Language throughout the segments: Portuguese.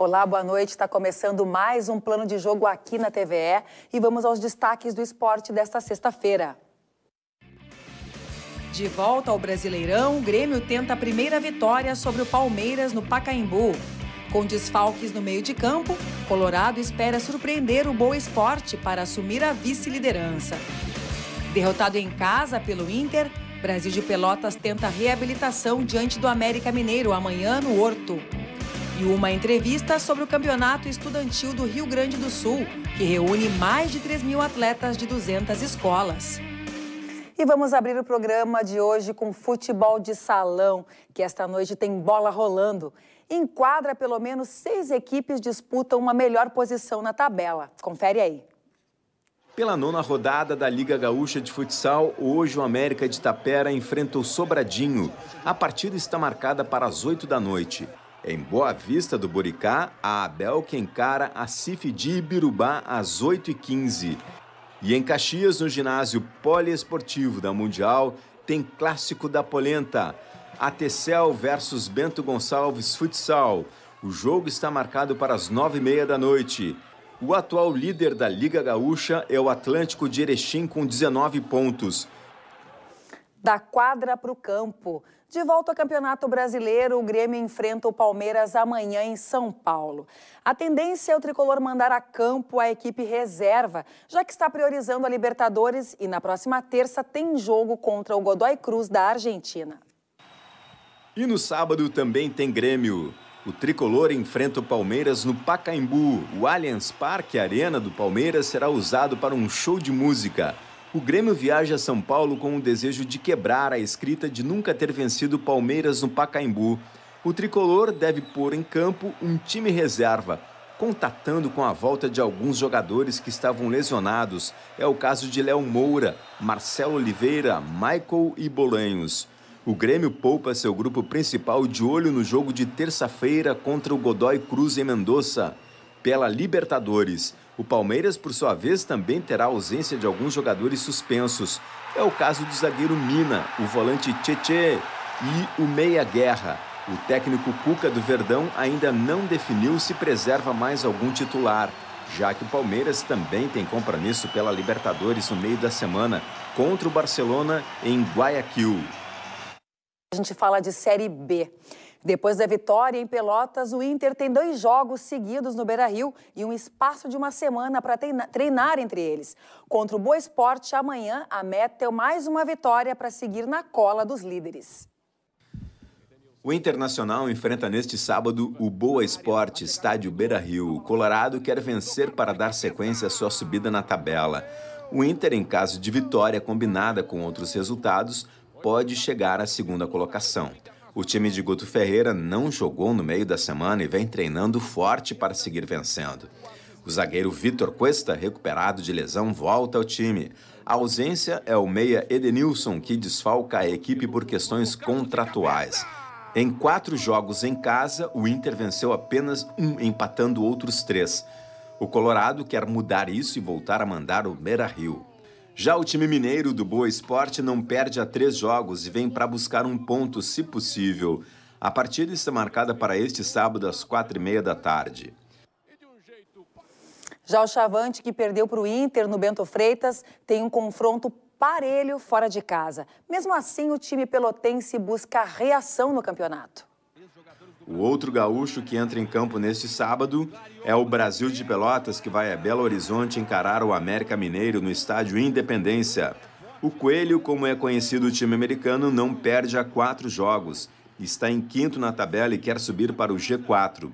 Olá, boa noite. Está começando mais um plano de jogo aqui na TVE e vamos aos destaques do esporte desta sexta-feira. De volta ao Brasileirão, o Grêmio tenta a primeira vitória sobre o Palmeiras no Pacaembu. Com desfalques no meio de campo, Colorado espera surpreender o Boa Esporte para assumir a vice-liderança. Derrotado em casa pelo Inter, Brasil de Pelotas tenta reabilitação diante do América Mineiro amanhã no Horto e uma entrevista sobre o Campeonato Estudantil do Rio Grande do Sul, que reúne mais de 3 mil atletas de 200 escolas. E vamos abrir o programa de hoje com futebol de salão, que esta noite tem bola rolando. Em quadra, pelo menos seis equipes disputam uma melhor posição na tabela. Confere aí. Pela nona rodada da Liga Gaúcha de Futsal, hoje o América de Tapera enfrenta o Sobradinho. A partida está marcada para as 8 da noite. Em Boa Vista do Boricá, a Abel que encara a CIF de Ibirubá às 8h15. E em Caxias, no ginásio poliesportivo da Mundial, tem clássico da polenta. Atecel versus Bento Gonçalves Futsal. O jogo está marcado para as nove e meia da noite. O atual líder da Liga Gaúcha é o Atlântico de Erechim com 19 pontos. Da quadra para o campo. De volta ao Campeonato Brasileiro, o Grêmio enfrenta o Palmeiras amanhã em São Paulo. A tendência é o tricolor mandar a campo a equipe reserva, já que está priorizando a Libertadores e na próxima terça tem jogo contra o Godoy Cruz da Argentina. E no sábado também tem Grêmio. O tricolor enfrenta o Palmeiras no Pacaembu. O Allianz Parque, arena do Palmeiras, será usado para um show de música. O Grêmio viaja a São Paulo com o desejo de quebrar a escrita de nunca ter vencido Palmeiras no Pacaembu. O tricolor deve pôr em campo um time reserva, contatando com a volta de alguns jogadores que estavam lesionados. É o caso de Léo Moura, Marcelo Oliveira, Michael e Bolanhos. O Grêmio poupa seu grupo principal de olho no jogo de terça-feira contra o Godoy Cruz em Mendoza pela Libertadores. O Palmeiras, por sua vez, também terá ausência de alguns jogadores suspensos. É o caso do zagueiro Mina, o volante Cheche e o Meia Guerra. O técnico Cuca do Verdão ainda não definiu se preserva mais algum titular, já que o Palmeiras também tem compromisso pela Libertadores no meio da semana contra o Barcelona em Guayaquil. A gente fala de Série B. Depois da vitória em Pelotas, o Inter tem dois jogos seguidos no Beira-Rio e um espaço de uma semana para treinar entre eles. Contra o Boa Esporte, amanhã, a meta é mais uma vitória para seguir na cola dos líderes. O Internacional enfrenta neste sábado o Boa Esporte, estádio Beira-Rio. O Colorado quer vencer para dar sequência à sua subida na tabela. O Inter, em caso de vitória combinada com outros resultados, pode chegar à segunda colocação. O time de Guto Ferreira não jogou no meio da semana e vem treinando forte para seguir vencendo. O zagueiro Vitor Cuesta, recuperado de lesão, volta ao time. A ausência é o meia Edenilson, que desfalca a equipe por questões contratuais. Em quatro jogos em casa, o Inter venceu apenas um, empatando outros três. O Colorado quer mudar isso e voltar a mandar o Beira Rio. Já o time mineiro do Boa Esporte não perde a três jogos e vem para buscar um ponto, se possível. A partida está marcada para este sábado às quatro e meia da tarde. Já o Chavante, que perdeu para o Inter no Bento Freitas, tem um confronto parelho fora de casa. Mesmo assim, o time pelotense busca reação no campeonato. O outro gaúcho que entra em campo neste sábado é o Brasil de Pelotas, que vai a Belo Horizonte encarar o América Mineiro no estádio Independência. O Coelho, como é conhecido o time americano, não perde há quatro jogos, está em quinto na tabela e quer subir para o G4.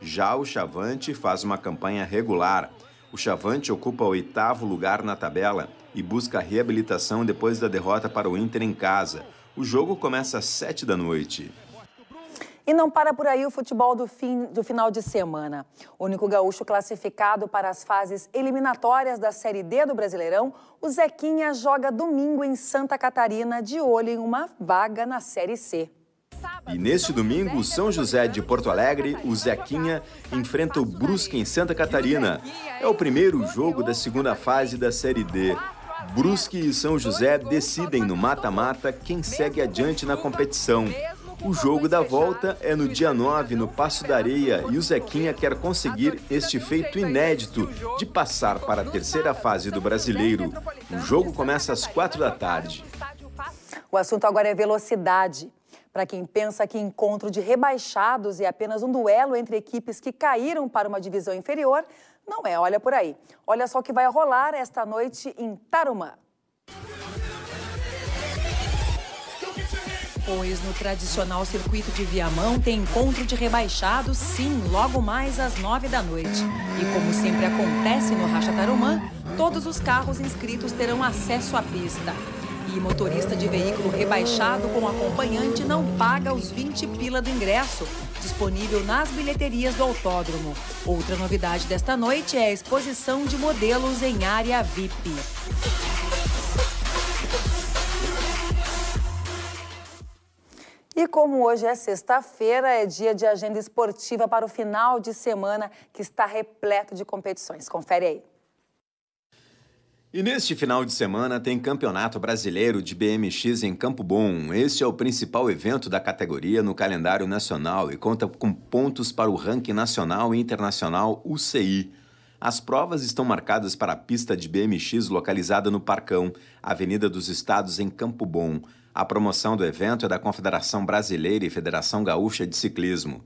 Já o Chavante faz uma campanha regular. O Chavante ocupa o oitavo lugar na tabela e busca reabilitação depois da derrota para o Inter em casa. O jogo começa às sete da noite. E não para por aí o futebol do, fim, do final de semana. O único gaúcho classificado para as fases eliminatórias da Série D do Brasileirão, o Zequinha joga domingo em Santa Catarina, de olho em uma vaga na Série C. E neste domingo, São José de Porto Alegre, o Zequinha, enfrenta o Brusque em Santa Catarina. É o primeiro jogo da segunda fase da Série D. Brusque e São José decidem no mata-mata quem segue adiante na competição. O jogo da volta é no dia 9, no Passo da Areia, e o Zequinha quer conseguir este feito inédito de passar para a terceira fase do brasileiro. O jogo começa às 4 da tarde. O assunto agora é velocidade. Para quem pensa que encontro de rebaixados e é apenas um duelo entre equipes que caíram para uma divisão inferior, não é, olha por aí. Olha só o que vai rolar esta noite em Tarumã. Depois, no tradicional circuito de Viamão, tem encontro de rebaixados, sim, logo mais às nove da noite. E como sempre acontece no Racha Tarumã, todos os carros inscritos terão acesso à pista. E motorista de veículo rebaixado com acompanhante não paga os 20 pila do ingresso, disponível nas bilheterias do autódromo. Outra novidade desta noite é a exposição de modelos em área VIP. E como hoje é sexta-feira, é dia de agenda esportiva para o final de semana que está repleto de competições. Confere aí. E neste final de semana tem Campeonato Brasileiro de BMX em Campo Bom. Este é o principal evento da categoria no calendário nacional e conta com pontos para o ranking nacional e internacional UCI. As provas estão marcadas para a pista de BMX localizada no Parcão, Avenida dos Estados em Campo Bom. A promoção do evento é da Confederação Brasileira e Federação Gaúcha de Ciclismo.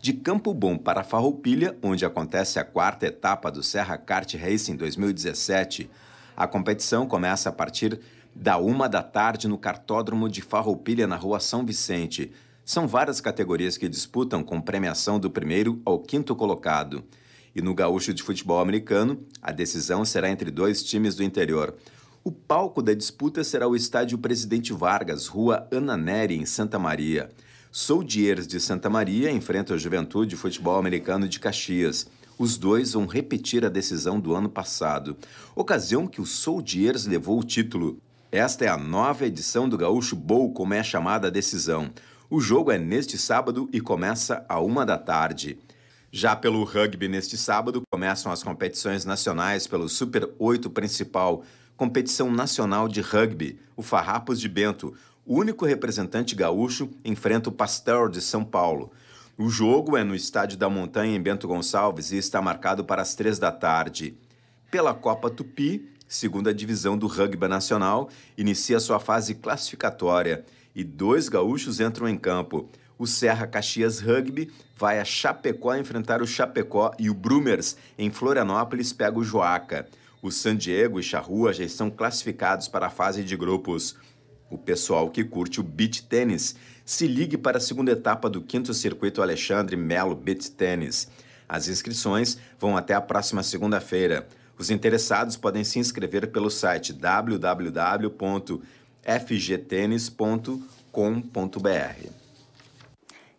De Campo Bom para Farroupilha, onde acontece a quarta etapa do Serra Kart Racing 2017, a competição começa a partir da uma da tarde no cartódromo de Farroupilha, na rua São Vicente. São várias categorias que disputam com premiação do primeiro ao quinto colocado. E no Gaúcho de Futebol Americano, a decisão será entre dois times do interior. O palco da disputa será o estádio Presidente Vargas, rua Ana Neri, em Santa Maria. Soldiers de Santa Maria enfrenta a Juventude Futebol Americano de Caxias. Os dois vão repetir a decisão do ano passado, ocasião que o Soldiers levou o título. Esta é a nova edição do Gaúcho Bowl, como é chamada a decisão. O jogo é neste sábado e começa a uma da tarde. Já pelo rugby, neste sábado, começam as competições nacionais pelo Super 8 principal, competição nacional de rugby, o Farrapos de Bento. O único representante gaúcho enfrenta o Pasteur de São Paulo. O jogo é no Estádio da Montanha, em Bento Gonçalves, e está marcado para as três da tarde. Pela Copa Tupi, segunda divisão do rugby nacional, inicia sua fase classificatória e dois gaúchos entram em campo. O Serra Caxias Rugby vai a Chapecó enfrentar o Chapecó e o Brumers, em Florianópolis, pega o Joaca. O San Diego e Charrua já estão classificados para a fase de grupos. O pessoal que curte o beach tênis se ligue para a segunda etapa do quinto circuito Alexandre Melo Beach Tênis. As inscrições vão até a próxima segunda-feira. Os interessados podem se inscrever pelo site www.fgtênis.com.br.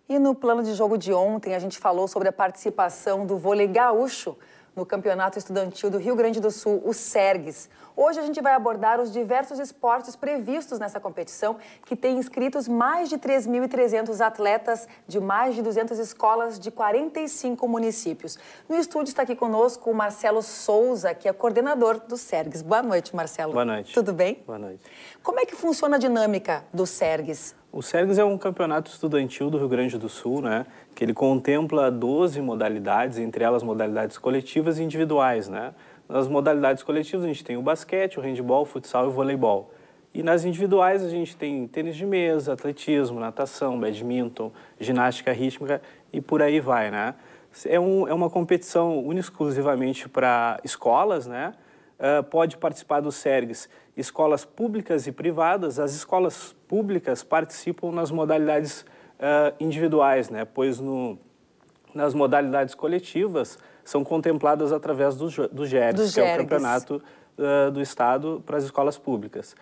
E no plano de jogo de ontem, a gente falou sobre a participação do vôlei gaúcho no Campeonato Estudantil do Rio Grande do Sul, o SERGS. Hoje a gente vai abordar os diversos esportes previstos nessa competição, que tem inscritos mais de 3.300 atletas de mais de 200 escolas de 45 municípios. No estúdio está aqui conosco o Marcelo Souza, que é coordenador do SERGS. Boa noite, Marcelo. Boa noite. Tudo bem? Boa noite. Como é que funciona a dinâmica do SERGS? O SERGS é um campeonato estudantil do Rio Grande do Sul, né? Que ele contempla 12 modalidades, entre elas modalidades coletivas e individuais, né? Nas modalidades coletivas a gente tem o basquete, o handebol, o futsal e o voleibol. E nas individuais a gente tem tênis de mesa, atletismo, natação, badminton, ginástica rítmica e por aí vai, né? É, um, é uma competição exclusivamente para escolas, né? Eh, pode participar do SERGS escolas públicas e privadas. As escolas públicas participam nas modalidades uh, individuais, né? pois no, nas modalidades coletivas são contempladas através do, do GERS do que é o campeonato uh, do Estado para as escolas públicas.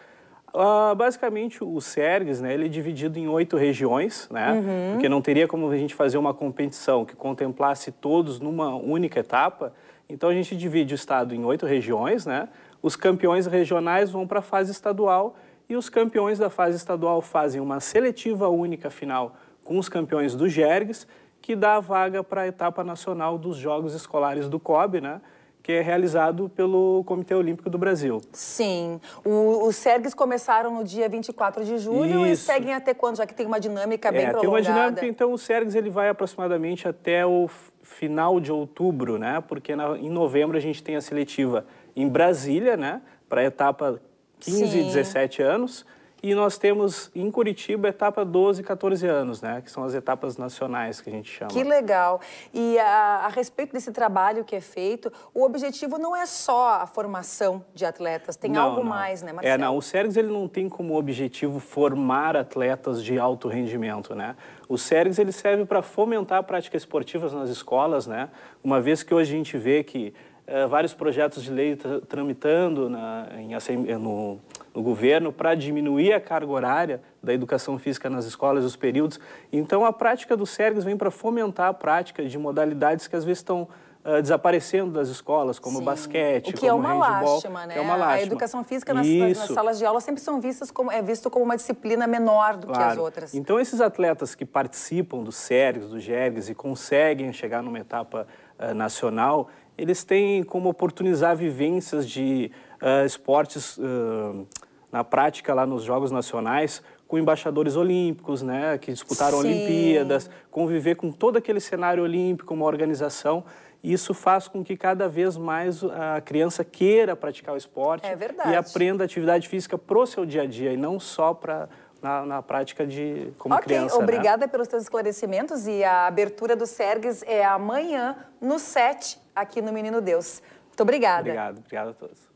Uh, basicamente, o SERGS, né, ele é dividido em oito regiões, né, uhum. porque não teria como a gente fazer uma competição que contemplasse todos numa única etapa, então a gente divide o estado em oito regiões, né? Os campeões regionais vão para a fase estadual e os campeões da fase estadual fazem uma seletiva única final com os campeões do Jergues, que dá a vaga para a etapa nacional dos Jogos Escolares do COB, né? que é realizado pelo Comitê Olímpico do Brasil. Sim. O, os SERGs começaram no dia 24 de julho Isso. e seguem até quando? Já que tem uma dinâmica é, bem é, prolongada. Tem uma dinâmica, então o SERGs ele vai aproximadamente até o final de outubro, né? Porque na, em novembro a gente tem a seletiva em Brasília, né? Para a etapa 15 e 17 anos. E nós temos em Curitiba etapa 12 14 anos, né? Que são as etapas nacionais que a gente chama. Que legal. E a, a, respeito desse trabalho que é feito, o objetivo não é só a formação de atletas, tem não, algo não. mais, né, é, Marcelo? É, não. O SERGS ele não tem como objetivo formar atletas de alto rendimento, né? O SERGS ele serve para fomentar práticas esportivas nas escolas, né? Uma vez que hoje a gente vê que uh, vários projetos de lei tramitando na, em, eh, no no governo para diminuir a carga horária da educação física nas escolas, os períodos. Então, a prática do SERGS vem para fomentar a prática de modalidades que às vezes estão Uh, ah, desaparecendo das escolas, como Sim. basquete, o que é uma handball, lástima, né? É uma lástima. A educação física nas, nas, salas de aula sempre são vistas como é visto como uma disciplina menor do claro. que as outras. Então esses atletas que participam do SERGS, do GERGS e conseguem chegar numa etapa uh, nacional, eles têm como oportunizar vivências de uh, esportes uh, na prática lá nos Jogos Nacionais com embaixadores olímpicos, né, que disputaram Sim. Olimpíadas, conviver com todo aquele cenário olímpico, uma organização. isso faz com que cada vez mais a criança queira praticar o esporte é e aprenda atividade física para o seu dia a dia e não só para na, na, prática de como okay, criança. Né? Obrigada né? pelos seus esclarecimentos e a abertura do Sergues é amanhã no 7 aqui no Menino Deus. Muito obrigada. Obrigado, obrigado a todos.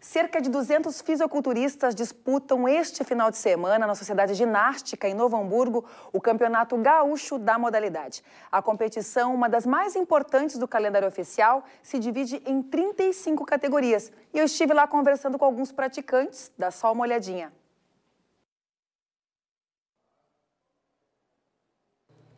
Cerca de 200 fisiculturistas disputam este final de semana na Sociedade Ginástica em Novo Hamburgo o Campeonato Gaúcho da modalidade. A competição, uma das mais importantes do calendário oficial, se divide em 35 categorias. E eu estive lá conversando com alguns praticantes, dá só uma olhadinha.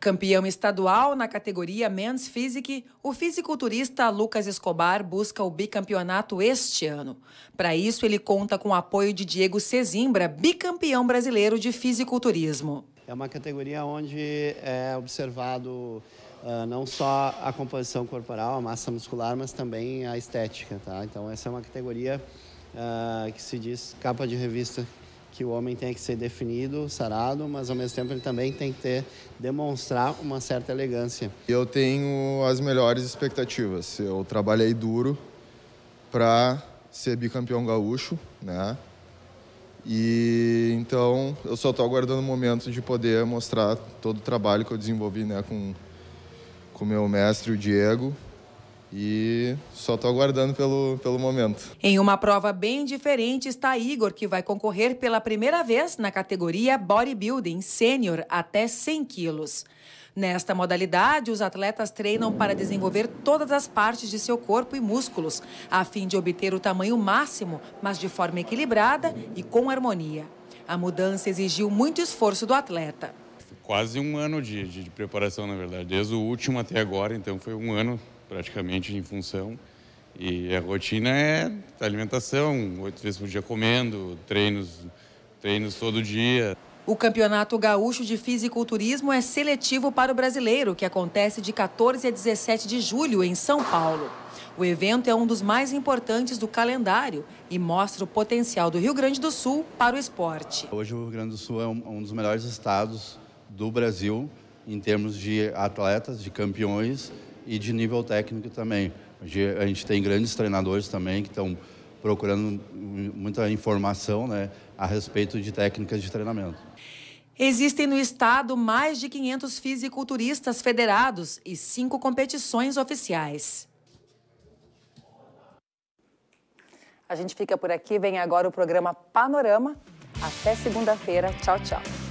Campeão estadual na categoria Men's Physique, o fisiculturista Lucas Escobar busca o bicampeonato este ano. Para isso, ele conta com o apoio de Diego Sesimbra, bicampeão brasileiro de fisiculturismo. É uma categoria onde é observado uh, não só a composição corporal, a massa muscular, mas também a estética. Tá? Então, essa é uma categoria uh, que se diz capa de revista que o homem tem que ser definido, sarado, mas ao mesmo tempo ele também tem que ter demonstrar uma certa elegância. Eu tenho as melhores expectativas. Eu trabalhei duro para ser bicampeão gaúcho, né? E então eu só estou aguardando o momento de poder mostrar todo o trabalho que eu desenvolvi, né, com com meu mestre o Diego e só estou aguardando pelo, pelo momento. Em uma prova bem diferente está Igor, que vai concorrer pela primeira vez na categoria Bodybuilding Sênior até 100 quilos. Nesta modalidade, os atletas treinam para desenvolver todas as partes de seu corpo e músculos, a fim de obter o tamanho máximo, mas de forma equilibrada e com harmonia. A mudança exigiu muito esforço do atleta. Quase um ano de, de preparação, na verdade, desde o último até agora, então foi um ano praticamente em função. E a rotina é alimentação, oito vezes por dia comendo, treinos, treinos todo dia. O Campeonato Gaúcho de Fisiculturismo é seletivo para o brasileiro, que acontece de 14 a 17 de julho em São Paulo. O evento é um dos mais importantes do calendário e mostra o potencial do Rio Grande do Sul para o esporte. Hoje o Rio Grande do Sul é um dos melhores estados do Brasil em termos de atletas, de campeões e de nível técnico também. Hoje a gente tem grandes treinadores também que estão procurando muita informação né, a respeito de técnicas de treinamento. Existem no estado mais de 500 fisiculturistas federados e cinco competições oficiais. A gente fica por aqui. Vem agora o programa Panorama. Até segunda-feira. Tchau, tchau.